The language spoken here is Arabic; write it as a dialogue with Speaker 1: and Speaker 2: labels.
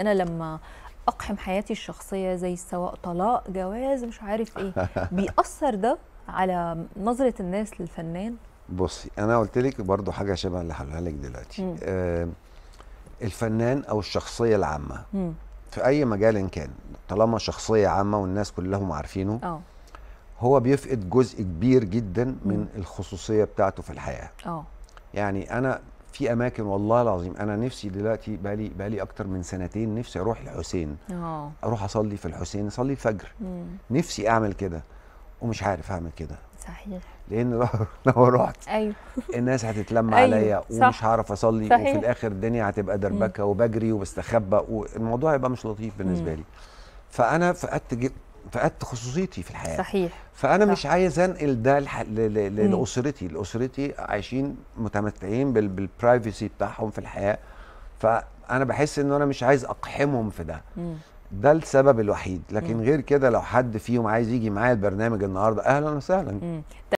Speaker 1: انا لما اقحم حياتي الشخصيه زي سواء طلاق جواز مش عارف ايه بيأثر ده على نظره الناس للفنان بصي انا قلت لك برضو حاجه شبه اللي هقولها لك دلوقتي آه الفنان او الشخصيه العامه م. في اي مجال إن كان طالما شخصيه عامه والناس كلهم عارفينه أوه. هو بيفقد جزء كبير جدا من الخصوصيه بتاعته في الحياه أوه. يعني انا في اماكن والله العظيم انا نفسي دلوقتي بقالي بقالي اكتر من سنتين نفسي اروح الحسين اه اروح اصلي في الحسين اصلي الفجر مم. نفسي اعمل كده ومش عارف اعمل كده صحيح لان لو رحت ايوه الناس هتتلم أيوه. عليا ومش هعرف اصلي صحيح. وفي الاخر الدنيا هتبقى دربكه وبجري وبستخبى والموضوع هيبقى مش لطيف بالنسبه مم. لي فانا فقدت فقدت خصوصيتي في الحياه صحيح فانا صح. مش عايز انقل ده لح... ل... ل... ل... لاسرتي لاسرتي عايشين متمتعين بال... بالبرايفسي بتاعهم في الحياه فانا بحس ان انا مش عايز اقحمهم في ده مم. ده السبب الوحيد لكن مم. غير كده لو حد فيهم عايز يجي معايا البرنامج النهارده اهلا وسهلا